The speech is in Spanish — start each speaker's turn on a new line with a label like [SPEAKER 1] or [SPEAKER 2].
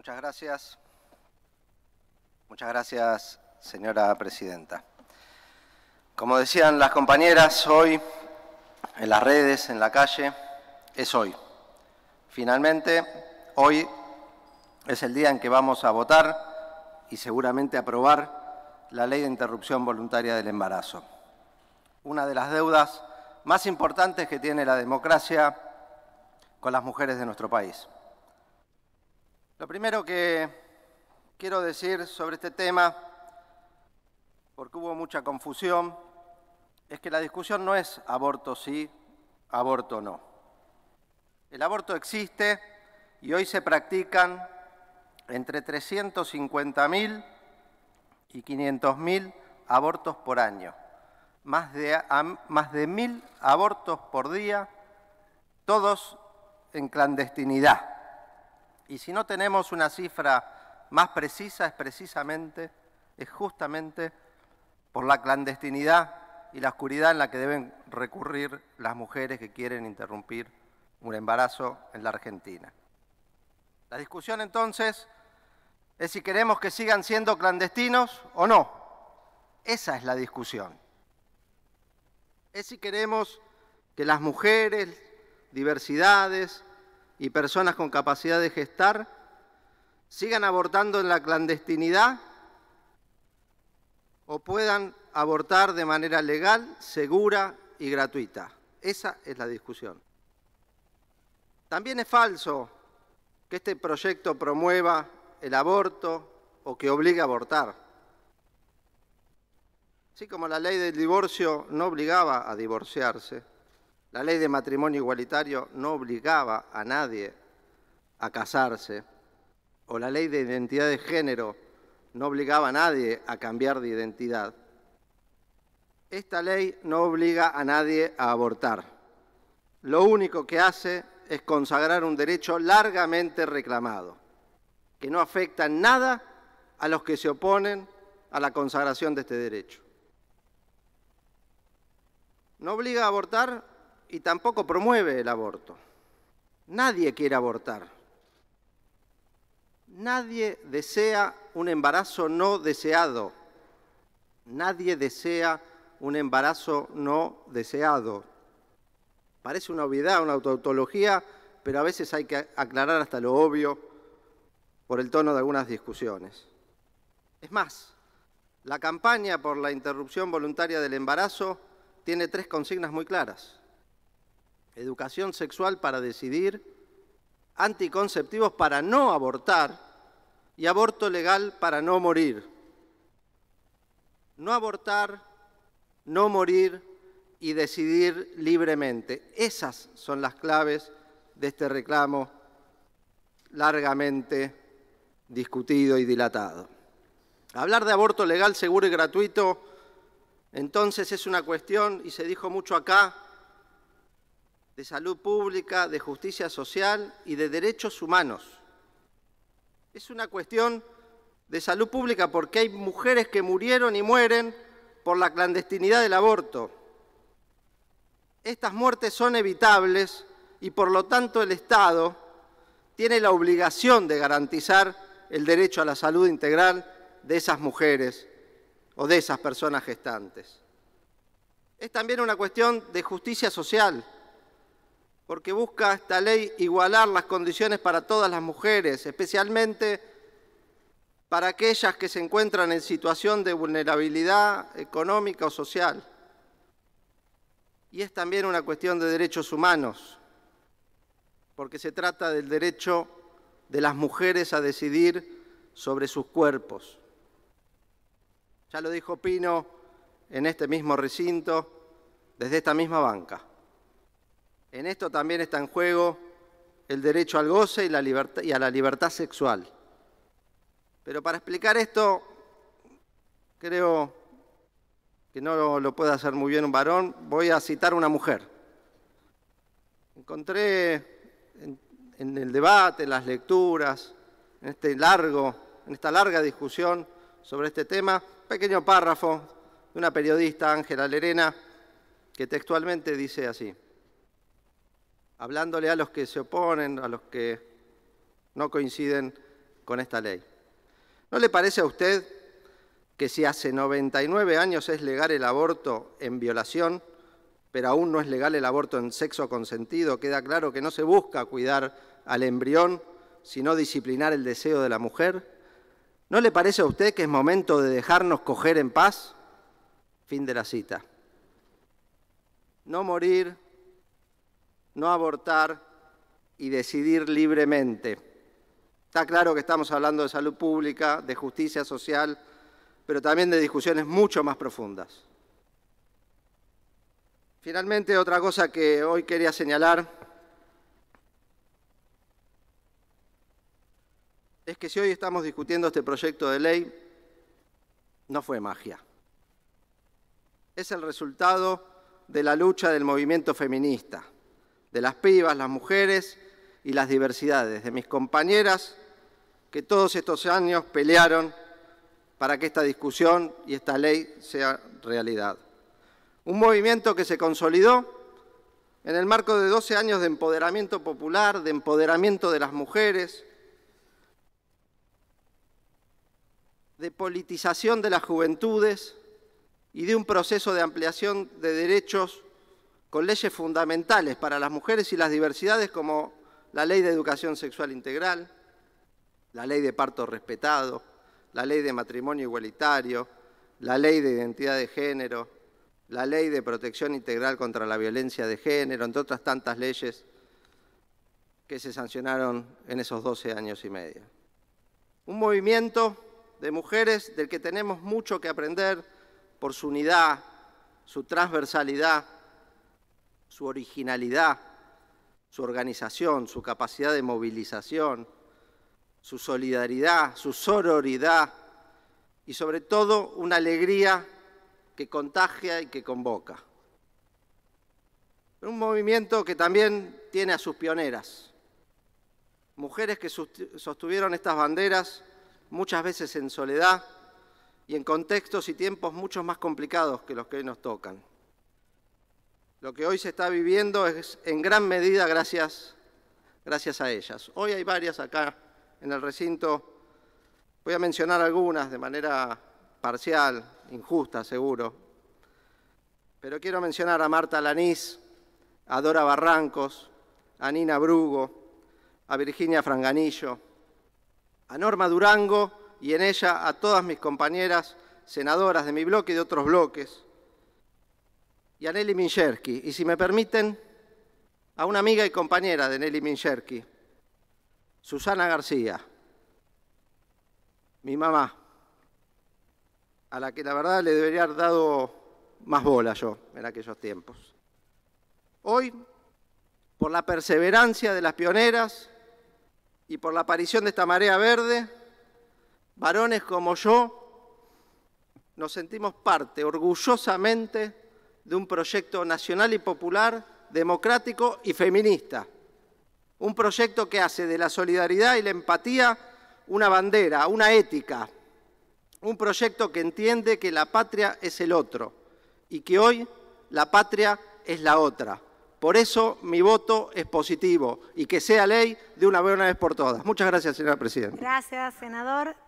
[SPEAKER 1] Muchas gracias. gracias, señora presidenta. Como decían las compañeras, hoy en las redes, en la calle, es hoy. Finalmente, hoy es el día en que vamos a votar y seguramente aprobar la ley de interrupción voluntaria del embarazo. Una de las deudas más importantes que tiene la democracia con las mujeres de nuestro país. Lo primero que quiero decir sobre este tema, porque hubo mucha confusión, es que la discusión no es aborto sí, aborto no. El aborto existe y hoy se practican entre 350.000 y 500.000 abortos por año, más de, más de 1.000 abortos por día, todos en clandestinidad y si no tenemos una cifra más precisa, es precisamente, es justamente por la clandestinidad y la oscuridad en la que deben recurrir las mujeres que quieren interrumpir un embarazo en la Argentina. La discusión entonces es si queremos que sigan siendo clandestinos o no. Esa es la discusión. Es si queremos que las mujeres, diversidades, y personas con capacidad de gestar sigan abortando en la clandestinidad o puedan abortar de manera legal, segura y gratuita. Esa es la discusión. También es falso que este proyecto promueva el aborto o que obligue a abortar. Así como la ley del divorcio no obligaba a divorciarse, la ley de matrimonio igualitario no obligaba a nadie a casarse, o la ley de identidad de género no obligaba a nadie a cambiar de identidad. Esta ley no obliga a nadie a abortar. Lo único que hace es consagrar un derecho largamente reclamado, que no afecta en nada a los que se oponen a la consagración de este derecho. No obliga a abortar y tampoco promueve el aborto. Nadie quiere abortar. Nadie desea un embarazo no deseado. Nadie desea un embarazo no deseado. Parece una obviedad, una autoautología, pero a veces hay que aclarar hasta lo obvio por el tono de algunas discusiones. Es más, la campaña por la interrupción voluntaria del embarazo tiene tres consignas muy claras educación sexual para decidir, anticonceptivos para no abortar y aborto legal para no morir. No abortar, no morir y decidir libremente. Esas son las claves de este reclamo largamente discutido y dilatado. Hablar de aborto legal, seguro y gratuito, entonces es una cuestión, y se dijo mucho acá, de salud pública, de justicia social y de derechos humanos. Es una cuestión de salud pública porque hay mujeres que murieron y mueren por la clandestinidad del aborto. Estas muertes son evitables y por lo tanto el Estado tiene la obligación de garantizar el derecho a la salud integral de esas mujeres o de esas personas gestantes. Es también una cuestión de justicia social porque busca esta ley igualar las condiciones para todas las mujeres, especialmente para aquellas que se encuentran en situación de vulnerabilidad económica o social. Y es también una cuestión de derechos humanos, porque se trata del derecho de las mujeres a decidir sobre sus cuerpos. Ya lo dijo Pino en este mismo recinto, desde esta misma banca. En esto también está en juego el derecho al goce y, a la libertad sexual. Pero para explicar esto, creo que no lo puede hacer muy bien un varón, voy a citar una mujer. Encontré en, el debate, en las lecturas, en, este largo, en esta larga discusión sobre este tema, un pequeño párrafo de una periodista, Ángela Lerena, que textualmente dice así hablándole a los que se oponen, a los que no coinciden con esta ley. ¿No le parece a usted que si hace 99 años es legal el aborto en violación, pero aún no es legal el aborto en sexo consentido, queda claro que no se busca cuidar al embrión, sino disciplinar el deseo de la mujer? ¿No le parece a usted que es momento de dejarnos coger en paz? Fin de la cita. No morir no abortar y decidir libremente. Está claro que estamos hablando de salud pública, de justicia social, pero también de discusiones mucho más profundas. Finalmente, otra cosa que hoy quería señalar es que si hoy estamos discutiendo este proyecto de ley, no fue magia. Es el resultado de la lucha del movimiento feminista, de las pibas, las mujeres y las diversidades, de mis compañeras que todos estos años pelearon para que esta discusión y esta ley sea realidad. Un movimiento que se consolidó en el marco de 12 años de empoderamiento popular, de empoderamiento de las mujeres, de politización de las juventudes y de un proceso de ampliación de derechos con leyes fundamentales para las mujeres y las diversidades como la ley de educación sexual integral, la ley de parto respetado, la ley de matrimonio igualitario, la ley de identidad de género, la ley de protección integral contra la violencia de género, entre otras tantas leyes que se sancionaron en esos 12 años y medio. Un movimiento de mujeres del que tenemos mucho que aprender por su unidad, su transversalidad, su originalidad, su organización, su capacidad de movilización, su solidaridad, su sororidad y sobre todo una alegría que contagia y que convoca. un movimiento que también tiene a sus pioneras, mujeres que sostuvieron estas banderas muchas veces en soledad y en contextos y tiempos mucho más complicados que los que hoy nos tocan. Lo que hoy se está viviendo es en gran medida gracias, gracias a ellas. Hoy hay varias acá en el recinto. Voy a mencionar algunas de manera parcial, injusta seguro. Pero quiero mencionar a Marta Lanís, a Dora Barrancos, a Nina Brugo, a Virginia Franganillo, a Norma Durango y en ella a todas mis compañeras senadoras de mi bloque y de otros bloques, y a Nelly Minerski. y si me permiten, a una amiga y compañera de Nelly Mincherky, Susana García, mi mamá, a la que la verdad le debería haber dado más bola yo en aquellos tiempos. Hoy, por la perseverancia de las pioneras y por la aparición de esta marea verde, varones como yo nos sentimos parte orgullosamente de un proyecto nacional y popular, democrático y feminista. Un proyecto que hace de la solidaridad y la empatía una bandera, una ética. Un proyecto que entiende que la patria es el otro y que hoy la patria es la otra. Por eso mi voto es positivo y que sea ley de una vez por todas. Muchas gracias, señora presidenta. Gracias, senador.